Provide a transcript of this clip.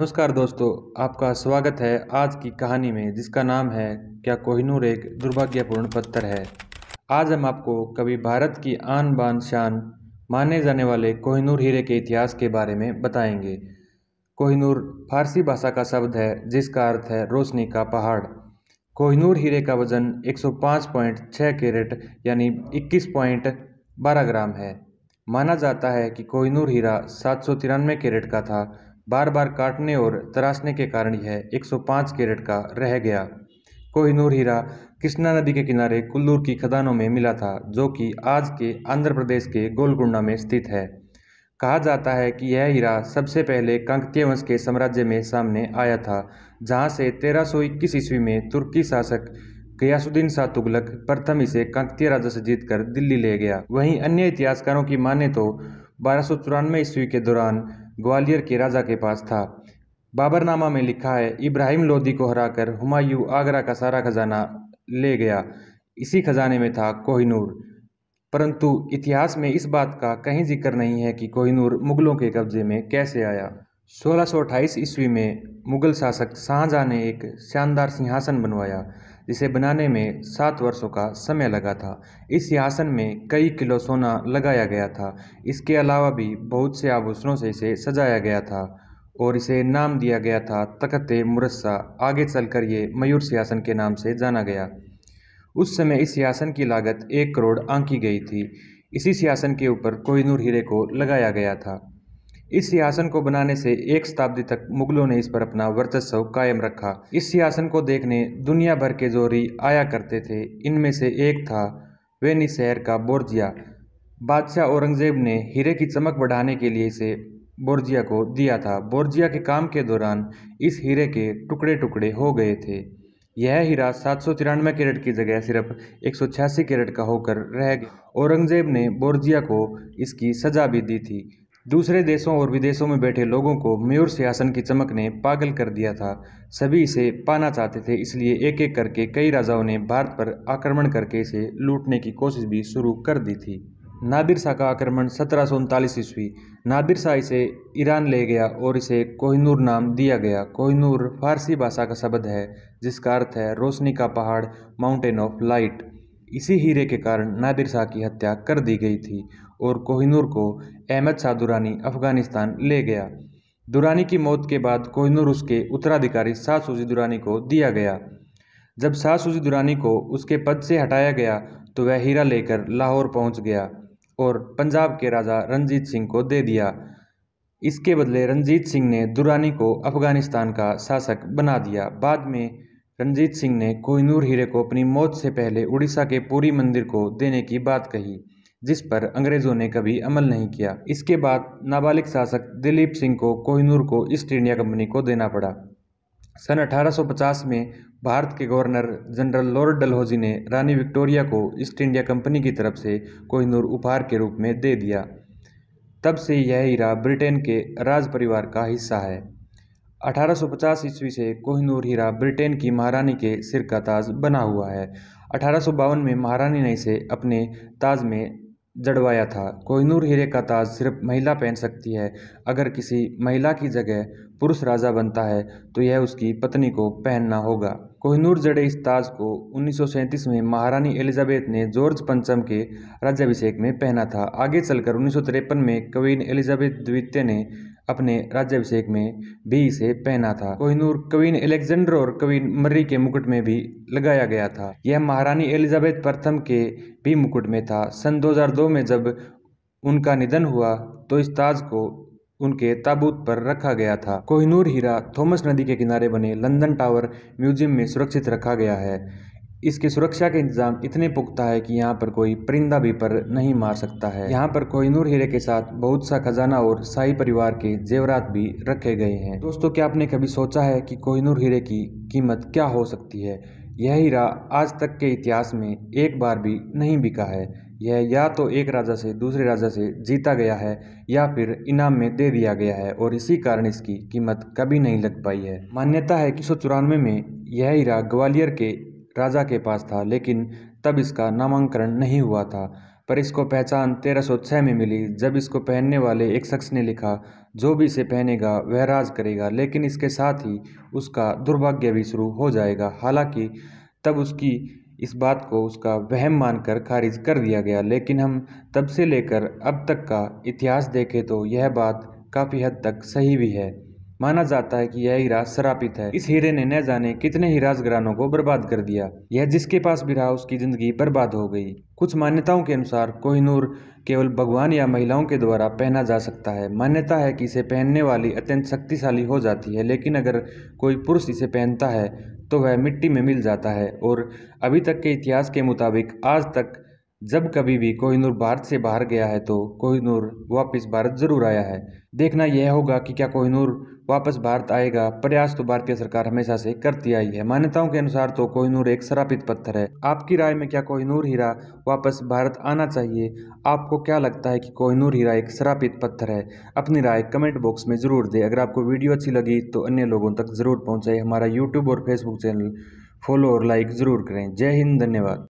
नमस्कार दोस्तों आपका स्वागत है आज की कहानी में जिसका नाम है क्या कोहिनूर एक दुर्भाग्यपूर्ण पत्थर है आज हम आपको कभी भारत की आन बान शान माने जाने वाले कोहिनूर हीरे के इतिहास के बारे में बताएंगे कोहिनूर फारसी भाषा का शब्द है जिसका अर्थ है रोशनी का पहाड़ कोहिनूर हीरे का वजन 105.6 कैरेट यानी 21.12 ग्राम है माना जाता है कि कोहिनूर हीरा सात कैरेट का था बार बार काटने और तराशने के कारण यह 105 कैरेट का रह गया कोहिनूर हीरा कृष्णा नदी के किनारे कुल्लूर की खदानों में मिला था जो कि आज के आंध्र प्रदेश के गोलकुंडा में स्थित है कहा जाता है कि यह हीरा सबसे पहले कांकतीय वंश के साम्राज्य में सामने आया था जहां से 1321 ईस्वी में तुर्की शासक गयासुद्दीन शाह तुगलक प्रथम इसे कांकतीय राजा से जीतकर दिल्ली ले गया वहीं अन्य इतिहासकारों की माने तो बारह ईस्वी के दौरान ग्वालियर के राजा के पास था बाबरनामा में लिखा है इब्राहिम लोदी को हराकर हुमायूं आगरा का सारा खजाना ले गया इसी खजाने में था कोहिनूर परंतु इतिहास में इस बात का कहीं जिक्र नहीं है कि कोहिनूर मुगलों के कब्जे में कैसे आया 1628 ईस्वी में मुगल शासक शाहजहाँ ने एक शानदार सिंहासन बनवाया जिसे बनाने में सात वर्षों का समय लगा था इस आसन में कई किलो सोना लगाया गया था इसके अलावा भी बहुत से आभूषणों से इसे सजाया गया था और इसे नाम दिया गया था तखत मुरस्सा आगे चलकर ये मयूर सिंहासन के नाम से जाना गया उस समय इस सियासन की लागत एक करोड़ आंकी गई थी इसी सियासन के ऊपर कोहिनूर हीरे को लगाया गया था इस सिंहासन को बनाने से एक शताब्दी तक मुगलों ने इस पर अपना वर्चस्व कायम रखा इस सिंहासन को देखने दुनिया भर के जोरी आया करते थे इनमें से एक था वेनिस शहर का बोर्जिया बादशाह औरंगजेब ने हीरे की चमक बढ़ाने के लिए इसे बोर्जिया को दिया था बोर्जिया के काम के दौरान इस हीरे के टुकड़े टुकड़े हो गए थे यह हीरा सात सौ तिरानवे कैरेट की जगह सिर्फ एक सौ छियासी कैरेट का होकर रह गया औरंगजेब ने बोर्जिया को इसकी सजा भी दी थी दूसरे देशों और विदेशों में बैठे लोगों को मयूर सिंहासन की चमक ने पागल कर दिया था सभी इसे पाना चाहते थे इसलिए एक एक करके कई राजाओं ने भारत पर आक्रमण करके इसे लूटने की कोशिश भी शुरू कर दी थी नादिर शाह का आक्रमण सत्रह सौ उनतालीस ईस्वी नादिर शाह इसे ईरान ले गया और इसे कोहिनूर नाम दिया गया कोहिनूर फारसी भाषा का शब्द है जिसका अर्थ है रोशनी का पहाड़ माउंटेन ऑफ लाइट इसी हीरे के कारण नादिर शाह की हत्या कर दी गई थी और कोहिनूर को अहमद शाह दुरानी अफगानिस्तान ले गया दुरानी की मौत के बाद कोहिनूर उसके उत्तराधिकारी शाह सूजी दुरानी को दिया गया जब शाह सूजी दुरानी को उसके पद से हटाया गया तो वह हीरा लेकर लाहौर पहुंच गया और पंजाब के राजा रंजीत सिंह को दे दिया इसके बदले रंजीत सिंह ने दुरानी को अफगानिस्तान का शासक बना दिया बाद में रंजीत सिंह ने कोहिनूर हीरे को अपनी मौत से पहले उड़ीसा के पूरी मंदिर को देने की बात कही जिस पर अंग्रेज़ों ने कभी अमल नहीं किया इसके बाद नाबालिग शासक दिलीप सिंह को कोहिनूर को ईस्ट इंडिया कंपनी को देना पड़ा सन 1850 में भारत के गवर्नर जनरल लॉर्ड डलहौजी ने रानी विक्टोरिया को ईस्ट इंडिया कंपनी की तरफ से कोहिनूर उपहार के रूप में दे दिया तब से यह हीरा ब्रिटेन के राज परिवार का हिस्सा है 1850 ईस्वी से कोहिनूर हीरा ब्रिटेन की महारानी के सिर का ताज बना हुआ है अठारह में महारानी ने इसे अपने ताज में जड़वाया था कोहिनूर हीरे का ताज सिर्फ महिला पहन सकती है अगर किसी महिला की जगह पुरुष राजा बनता है तो यह उसकी पत्नी को पहनना होगा कोहिनूर जड़े इस ताज को उन्नीस में महारानी एलिजाबेथ ने जॉर्ज पंचम के राज्याभिषेक में पहना था आगे चलकर उन्नीस में क्वीन एलिजाबेथ द्वितीय ने अपने राज्याभिषेक में भी इसे पहना था कोहिनूर कवीन एलेक्जेंडर और कवीन मर्री के मुकुट में भी लगाया गया था यह महारानी एलिजाबेथ प्रथम के भी मुकुट में था सन 2002 में जब उनका निधन हुआ तो इस ताज को उनके ताबूत पर रखा गया था कोहिनूर हीरा थॉमस नदी के किनारे बने लंदन टावर म्यूजियम में सुरक्षित रखा गया है इसके सुरक्षा के इंतज़ाम इतने पुख्ता है कि यहाँ पर कोई परिंदा भी पर नहीं मार सकता है यहाँ पर नूर हीरे के साथ बहुत सा खजाना और शाही परिवार के जेवरात भी रखे गए हैं दोस्तों क्या आपने कभी सोचा है कि नूर हीरे की कीमत क्या हो सकती है यह हीरा आज तक के इतिहास में एक बार भी नहीं बिका है यह या तो एक राजा से दूसरे राजा से जीता गया है या फिर इनाम में दे दिया गया है और इसी कारण इसकी कीमत कभी नहीं लग पाई है मान्यता है कि सौ चौरानवे में यह हीरा ग्वालियर के राजा के पास था लेकिन तब इसका नामांकरण नहीं हुआ था पर इसको पहचान तेरह में मिली जब इसको पहनने वाले एक शख्स ने लिखा जो भी इसे पहनेगा वह राज करेगा लेकिन इसके साथ ही उसका दुर्भाग्य भी शुरू हो जाएगा हालांकि तब उसकी इस बात को उसका वहम मानकर खारिज कर दिया गया लेकिन हम तब से लेकर अब तक का इतिहास देखें तो यह बात काफ़ी हद तक सही भी है माना जाता है कि यह हीरा सरापित है इस हीरे ने न जाने कितने ही राजघरानों को बर्बाद कर दिया यह जिसके पास भी रहा उसकी जिंदगी बर्बाद हो गई कुछ मान्यताओं के अनुसार कोहिनूर केवल भगवान या महिलाओं के द्वारा पहना जा सकता है मान्यता है कि इसे पहनने वाली अत्यंत शक्तिशाली हो जाती है लेकिन अगर कोई पुरुष इसे पहनता है तो वह मिट्टी में मिल जाता है और अभी तक के इतिहास के मुताबिक आज तक जब कभी भी कोहिनूर भारत से बाहर गया है तो कोहिनूर वापस भारत जरूर आया है देखना यह होगा कि क्या कोहिनूर वापस भारत आएगा प्रयास तो भारतीय सरकार हमेशा से करती आई है मान्यताओं के अनुसार तो कोहिनूर एक सरापित पत्थर है आपकी राय में क्या कोहिनूर हीरा वापस भारत आना चाहिए आपको क्या लगता है कि कोहिनूर हीरा एक सरापित पत्थर है अपनी राय कमेंट बॉक्स में ज़रूर दें अगर आपको वीडियो अच्छी लगी तो अन्य लोगों तक ज़रूर पहुँचाए हमारा यूट्यूब और फेसबुक चैनल फॉलो और लाइक ज़रूर करें जय हिंद धन्यवाद